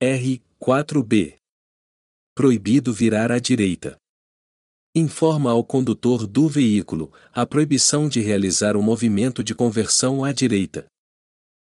R4B. Proibido virar à direita. Informa ao condutor do veículo a proibição de realizar o movimento de conversão à direita.